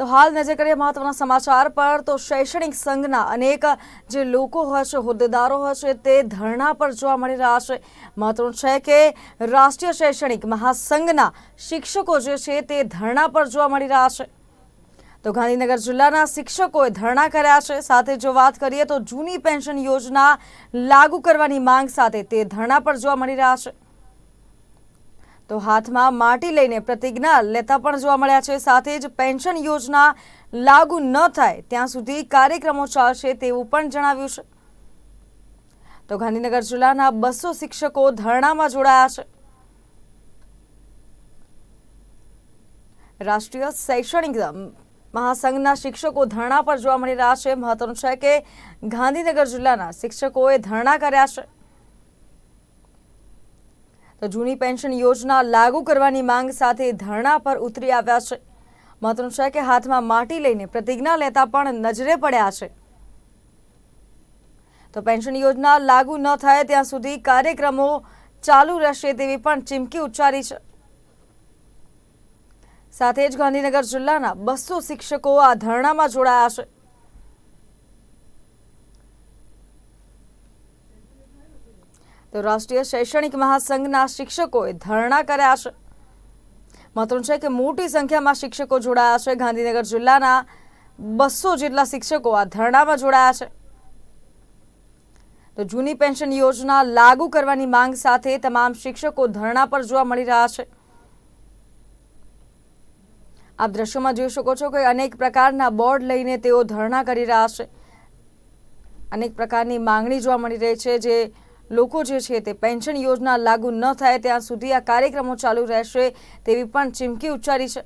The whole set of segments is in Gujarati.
તો હાલ નજર કરીએ મહત્વના સમાચાર પર તો શૈક્ષણિક સંઘના અનેક જે લોકો હશે હોદ્દેદારો હશે તે ધરણા પર જોવા મળી રહ્યા છે મહત્વનું છે કે રાષ્ટ્રીય શૈક્ષણિક મહાસંઘના શિક્ષકો જે છે તે ધરણા પર જોવા મળી રહ્યા છે તો ગાંધીનગર જિલ્લાના શિક્ષકોએ ધરણા કર્યા છે સાથે જો વાત કરીએ તો જૂની પેન્શન યોજના લાગુ કરવાની માંગ સાથે તે ધરણા પર જોવા મળી રહ્યા છે તો હાથમાં માટી લઈને પ્રતિજ્ઞા લેતા પણ જોવા મળ્યા છે સાથે જ પેન્શન યોજના લાગુ ન થાય ત્યાં સુધી કાર્યક્રમો ચાલશે તેવું પણ જણાવ્યું છે તો ગાંધીનગર જિલ્લાના બસો શિક્ષકો ધરણામાં જોડાયા છે રાષ્ટ્રીય શૈક્ષણિક મહાસંઘના શિક્ષકો ધરણા પર જોવા મળી રહ્યા છે મહત્વનું છે કે ગાંધીનગર જિલ્લાના શિક્ષકોએ ધરણા કર્યા છે તો જૂની પેન્શન યોજના લાગુ કરવાની માંગ સાથે ધરણા પર ઉતરી આવ્યા છે મહત્વનું છે કે હાથમાં માટી લઈને પ્રતિજ્ઞા લેતા પણ નજરે પડ્યા છે તો પેન્શન યોજના લાગુ ન થાય ત્યાં સુધી કાર્યક્રમો ચાલુ રહેશે તેવી પણ ચીમકી ઉચ્ચારી છે સાથે જ ગાંધીનગર જિલ્લાના બસો શિક્ષકો આ ધરણામાં જોડાયા છે તો રાષ્ટ્રીય શૈક્ષણિક મહાસંઘના શિક્ષકોએ ધરણા કર્યા છે મહત્વનું છે કે મોટી સંખ્યામાં શિક્ષકો જોડાયા છે ગાંધીનગર જિલ્લાના બસો જેટલા શિક્ષકો આ ધરણામાં જોડાયા છે તો જૂની પેન્શન યોજના લાગુ કરવાની માંગ સાથે તમામ શિક્ષકો ધરણા પર જોવા મળી રહ્યા છે આપ દ્રશ્યોમાં જોઈ શકો છો કે અનેક પ્રકારના બોર્ડ લઈને તેઓ ધરણા કરી રહ્યા છે અનેક પ્રકારની માંગણી જોવા મળી રહી છે જે લોકો જે છે તે પેન્શન યોજના લાગુ ન થાય ત્યાં સુધી આ કાર્યક્રમો ચાલુ રહેશે તેવી પણ ચીમકી ઉચ્ચારી છે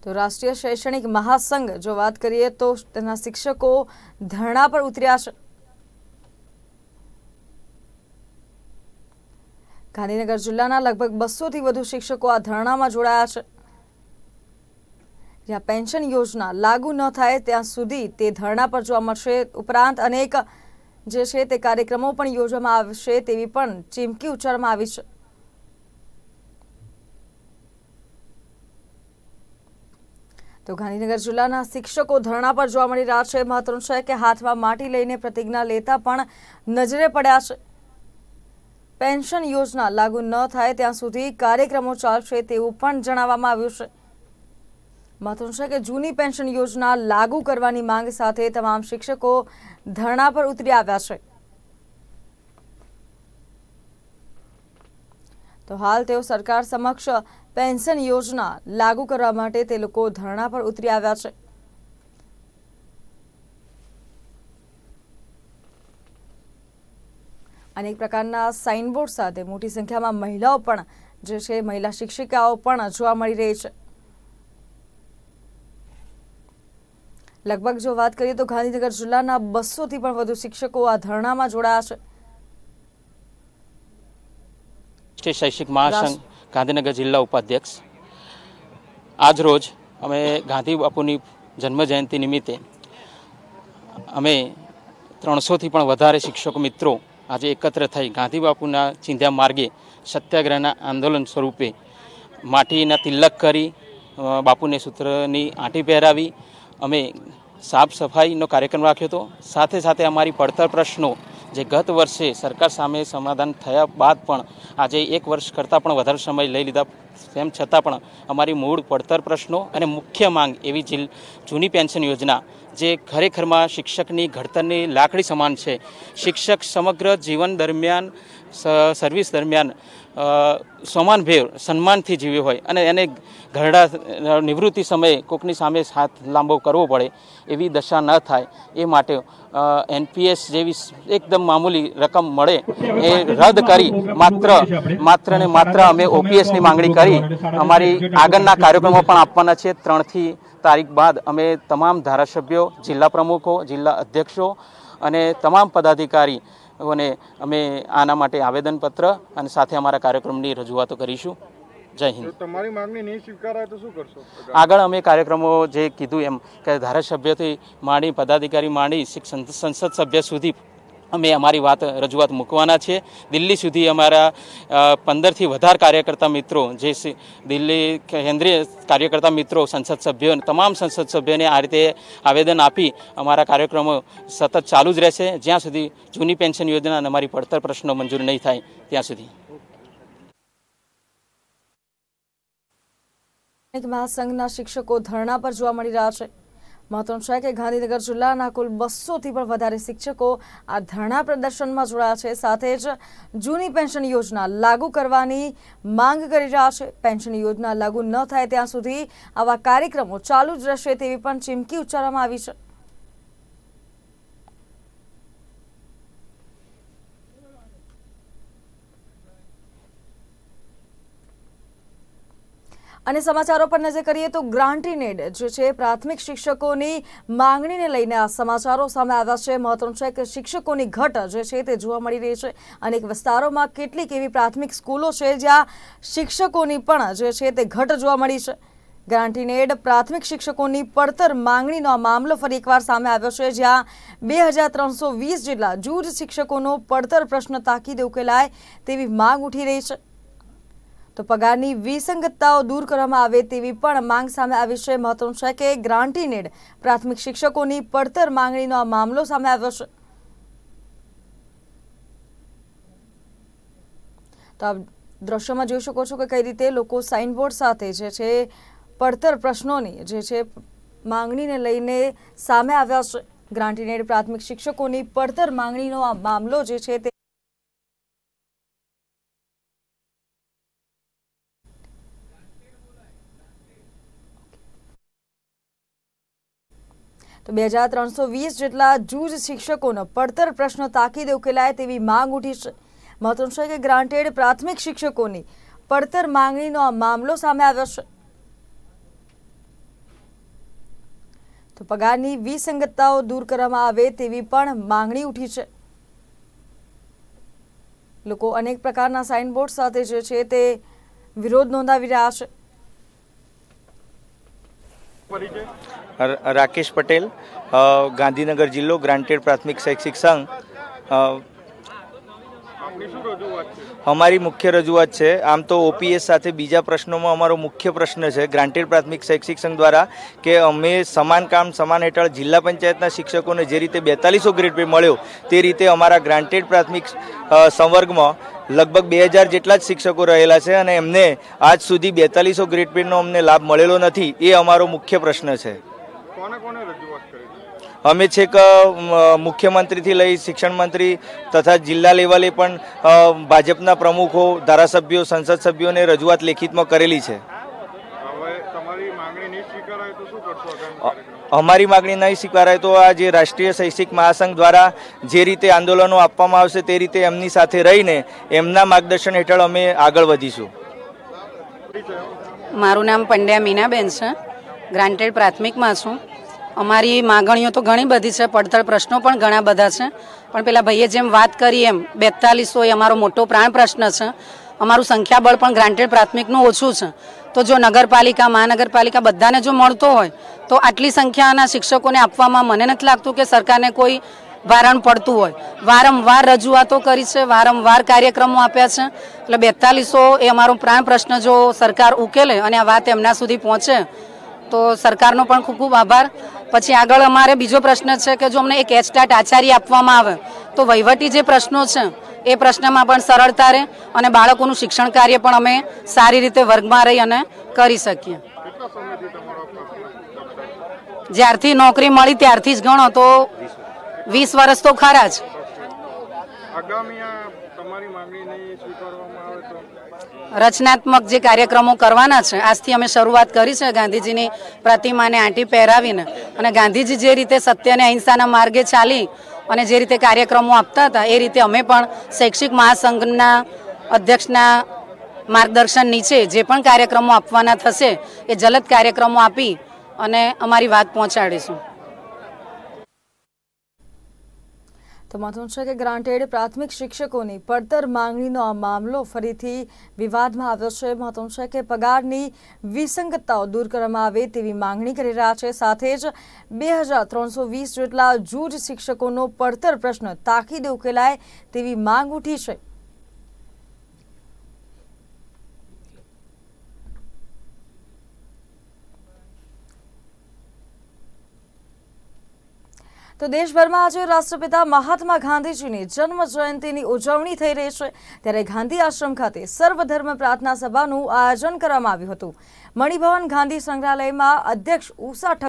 તો રાષ્ટ્રીય શૈક્ષણિક મહાસંઘ જો વાત કરીએ તો તેના શિક્ષકો ધરણા પર ઉતર્યા છે ગાંધીનગર જિલ્લાના લગભગ બસોથી વધુ શિક્ષકો આ ધરણામાં જોડાયા છે જ્યાં પેન્શન યોજના લાગુ ન થાય ત્યાં સુધી તે ધરણા પર જોવા મળશે ઉપરાંત અનેક જે છે તે કાર્યક્રમો પણ યોજવામાં આવશે તેવી પણ ચીમકી ઉચ્ચારવામાં આવી છે તો ગાંધીનગર જિલ્લાના શિક્ષકો ધરણા પર જોવા મળી રહ્યા છે મહત્વનું છે કે હાથમાં માટી લઈને પ્રતિજ્ઞા લેતા પણ નજરે પડ્યા છે પેન્શન યોજના લાગુ ન થાય ત્યાં સુધી કાર્યક્રમો ચાલશે તેવું પણ જણાવવામાં આવ્યું છે મહત્વનું છે કે જૂની પેન્શન યોજના લાગુ કરવાની માંગ સાથે તમામ શિક્ષકો ધરણા પર ઉતરી આવ્યા છે તો હાલ તેઓ સરકાર સમક્ષ પેન્શન યોજના લાગુ કરવા માટે તે લોકો ધરણા પર ઉતરી આવ્યા છે અનેક પ્રકારના સાઇનબોર્ડ સાથે મોટી સંખ્યામાં મહિલાઓ પણ જે છે મહિલા શિક્ષિકાઓ પણ જોવા મળી રહી છે લગભગ જો વાત કરીએ તો ગાંધીનગર જિલ્લાના બસોથી પણ વધુ શિક્ષકો આ ધરણામાં જોડાયા છે શૈક્ષિક મહાસંઘ ગાંધીનગર જિલ્લા ઉપાધ્યક્ષ આજ અમે ગાંધી બાપુની જન્મજયંતિ નિમિત્તે અમે ત્રણસોથી પણ વધારે શિક્ષક મિત્રો આજે એકત્ર થઈ ગાંધી બાપુના ચિંધ્યા માર્ગે સત્યાગ્રહના આંદોલન સ્વરૂપે માટીના તિલક કરી બાપુને સૂત્રની આંટી પહેરાવી અમે સાફ સફાઈનો કાર્યક્રમ રાખ્યો હતો સાથે સાથે અમારી પડતર પ્રશ્નો જે ગત વર્ષે સરકાર સામે સમાધાન થયા બાદ પણ આજે એક વર્ષ કરતાં પણ વધારે સમય લઈ લીધા તેમ છતાં પણ અમારી મૂળ પડતર પ્રશ્નો અને મુખ્ય માંગ એવી જીલ જૂની પેન્શન યોજના જે ખરેખરમાં શિક્ષકની ઘટનાને લાકડી સમાન છે શિક્ષક સમગ્ર જીવન દરમિયાન સર્વિસ દરમિયાન સમાન ભેવ સન્માનથી જીવી હોય અને એને ઘરડા નિવૃત્તિ સમયે કોઈની સામે હાથ લાંબો કરવો પડે એવી दशा ન થાય એ માટે એનપીએસ જેવી એકદમ સામાન્ય રકમ મળે એ રદ કરી માત્ર માત્રને માત્ર અમે ઓપીએસ ની માંગણી કરી અમારી આગળના કાર્યક્રમો પણ આપવાના છે 3 થી તારીખ બાદ અમે તમામ ધારાસભ્યો જિલ્લા પ્રમુખો જિલ્લા અધ્યક્ષો અને તમામ પદાધિકારીઓને અમે આના માટે આવેદનપત્ર અને સાથે અમારા કાર્યક્રમની રજૂઆતો કરીશું જય હિન્દ તમારી માંગણી નહીં સ્વીકારાય તો શું કરશો આગળ અમે કાર્યક્રમો જે કીધું એમ કે ધારાસભ્યથી માંડી પદાધિકારી માંડી સંસદ સભ્ય સુધી અમે અમારી વાત રજૂઆત મૂકવાના છીએ દિલ્હી સુધી અમારા પંદરથી વધારે કાર્યકર્તા મિત્રો જે દિલ્હી કેન્દ્રીય કાર્યકર્તા મિત્રો સંસદ સભ્યો તમામ સંસદ સભ્યોને આ રીતે આવેદન આપી અમારા કાર્યક્રમો સતત ચાલુ જ રહેશે જ્યાં સુધી જૂની પેન્શન યોજના અને અમારી પડતર પ્રશ્નો મંજૂર નહીં થાય ત્યાં સુધી મહાસંઘના શિક્ષકો ધરણા પર જોવા મળી રહ્યા છે મહત્વનું છે કે ગાંધીનગર જિલ્લાના કુલ બસોથી પણ વધારે શિક્ષકો આ ધરણા પ્રદર્શનમાં જોડાયા છે સાથે જ જૂની પેન્શન યોજના લાગુ કરવાની માંગ કરી રહ્યા છે પેન્શન યોજના લાગુ ન થાય ત્યાં સુધી આવા કાર્યક્રમો ચાલુ જ રહેશે તેવી પણ ચીમકી ઉચ્ચારવામાં આવી છે અને સમાચારો પર નજર કરીએ તો ગ્રાન્ટીનેડ જે છે પ્રાથમિક શિક્ષકોની માંગણીને લઈને આ સમાચારો સામે આવ્યા છે મહત્વનું છે કે શિક્ષકોની ઘટ જે છે તે જોવા મળી રહી છે અનેક વિસ્તારોમાં કેટલીક એવી પ્રાથમિક સ્કૂલો છે જ્યાં શિક્ષકોની પણ જે છે તે ઘટ જોવા મળી છે ગ્રાન્ટીનેડ પ્રાથમિક શિક્ષકોની પડતર માંગણીનો આ મામલો ફરી એકવાર સામે આવ્યો છે જ્યાં બે હજાર ત્રણસો વીસ જેટલા જૂજ શિક્ષકોનો પડતર પ્રશ્ન તાકીદે ઉકેલાય તેવી માંગ ઉઠી રહી છે તો પગારની વિસંગતતાઓ દૂર કરવામાં આવે તેવી પણ માંગ સામે આવી છે મહત્વનું છે કે ગ્રાન્ટીનેડ પ્રાથમિક શિક્ષકોની પડતર માંગણીનો આ મામલો સામે આવ્યો છે તો આપ દ્રશ્યમાં જોઈ શકો છો કે કઈ રીતે લોકો સાઇનબોર્ડ સાથે જે છે પડતર પ્રશ્નોની જે છે માંગણીને લઈને સામે આવ્યા છે ગ્રાન્ટીનેડ પ્રાથમિક શિક્ષકોની પડતર માંગણીનો આ મામલો જે છે તે તો બે હજાર ત્રણસો વીસ જેટલા જૂજ શિક્ષકોનો પડતર પ્રશ્નો તાકીદે ઉકેલાય તેવી માંગ ઉઠી છે મહત્વનું છે કે ગ્રાન્ટેડ પ્રાથમિક શિક્ષકોની પડતર માંગણીનો આ મામલો સામે આવ્યો છે તો પગારની વિસંગતતાઓ દૂર કરવામાં આવે તેવી પણ માંગણી ઉઠી છે લોકો અનેક પ્રકારના સાઇનબોર્ડ સાથે જે છે તે વિરોધ નોંધાવી રહ્યા છે રાકેશ પટેલ ગાંધીનગર જિલ્લો ગ્રાન્ટેડ પ્રાથમિક શૈક્ષિક સંઘ અમારી મુખ્ય રજૂઆત છે આમ તો ઓપીએસ સાથે બીજા પ્રશ્નોમાં અમારો મુખ્ય પ્રશ્ન છે ગ્રાન્ટેડ પ્રાથમિક શૈક્ષિક સંઘ દ્વારા કે અમે સમાન કામ સમાન હેઠળ જિલ્લા પંચાયતના શિક્ષકોને જે રીતે બેતાલીસો ગ્રેડ પે મળ્યો તે રીતે અમારા ગ્રાન્ટેડ પ્રાથમિક સંવર્ગમાં લગભગ બે હજાર જેટલા જ શિક્ષકો રહેલા છે અને એમને આજ સુધી બેતાલીસો ગ્રેડ પેનો અમને લાભ મળેલો નથી એ અમારો મુખ્ય પ્રશ્ન છે અમે છેક મુખ્યમંત્રીથી લઈ શિક્ષણ મંત્રી તથા જિલ્લા લેવલે પણ ભાજપના પ્રમુખો ધારાસભ્યો સંસદ સભ્યોને રજૂઆત લેખિતમાં કરેલી છે અમારી માગણી નહીં સ્વીકારાય તો આ જે રાષ્ટ્રીય શૈક્ષિક મહાસંઘ દ્વારા જે રીતે આંદોલનો આપવામાં આવશે તે રીતે એમની સાથે રહીને એમના માર્ગદર્શન હેઠળ અમે આગળ વધીશું મારું નામ પંડ્યા મીનાબેન છે ગ્રાન્ટેડ પ્રાથમિકમાં છું અમારી માગણીઓ તો ઘણી બધી છે પડતર પ્રશ્નો પણ ઘણા બધા છે પણ પેલા ભાઈએ જેમ વાત કરી એમ બેતાલીસો એ અમારો મોટો પ્રાણ પ્રશ્ન છે અમારું સંખ્યાબળ પણ ગ્રાન્ટેડ પ્રાથમિકનું ઓછું છે તો જો નગરપાલિકા મહાનગરપાલિકા બધાને જો મળતો હોય તો આટલી સંખ્યાના શિક્ષકોને આપવામાં મને નથી લાગતું કે સરકારને કોઈ વારણ પડતું હોય વારંવાર રજૂઆતો કરી છે વારંવાર કાર્યક્રમો આપ્યા છે એટલે બેતાલીસો એ અમારો પ્રાણ પ્રશ્ન જો સરકાર ઉકેલે અને આ વાત એમના સુધી પહોંચે તો સરકારનો પણ ખૂબ ખૂબ આભાર પછી આગળ અમારે બીજો પ્રશ્ન છે કે જો અમને એક એચટાટ આચાર્ય આપવામાં આવે તો વહીવટી જે પ્રશ્નો છે એ પ્રશ્નમાં પણ સરળતા રહે અને બાળકોનું શિક્ષણ કાર્ય પણ અમે સારી રીતે વર્ગમાં રહી અને કરી શકીએ જ્યારથી નોકરી મળી ત્યારથી જ ગણો તો વીસ વર્ષ તો ખરા જ આગામી રચનાત્મક જે કાર્યક્રમો કરવાના છે આજથી અમે શરૂઆત કરી છે ગાંધીજીની પ્રતિમાને આંટી પહેરાવીને અને ગાંધીજી જે રીતે સત્ય અને અહિંસાના માર્ગે ચાલી અને જે રીતે કાર્યક્રમો આપતા હતા એ રીતે અમે પણ શૈક્ષિક મહાસંઘના અધ્યક્ષના માર્ગદર્શન નીચે જે પણ કાર્યક્રમો આપવાના થશે એ જલદ કાર્યક્રમો આપી અને અમારી વાત પહોંચાડીશું તો મહત્વનું છે કે ગ્રાન્ટેડ પ્રાથમિક શિક્ષકોની પડતર માંગણીનો આ મામલો ફરીથી વિવાદમાં આવ્યો છે મહત્વનું છે કે પગારની વિસંગતતાઓ દૂર કરવામાં આવે તેવી માંગણી કરી રહ્યા છે સાથે જ બે જેટલા જૂજ શિક્ષકોનો પડતર પ્રશ્ન તાકીદે ઉકેલાય તેવી માંગ ઉઠી છે તો દેશભરમાં આજે રાષ્ટ્રપિતા મહાત્મા ગાંધીજીની જન્મ જયંતિની ઉજવણી થઈ રહી છે ત્યારે ગાંધી આશ્રમ ખાતે સર્વધર્મ પ્રાર્થના સભાનું આયોજન કરવામાં આવ્યું હતું મણિભવન ગાંધી સંગ્રહાલયમાં અધ્યક્ષ ઉષા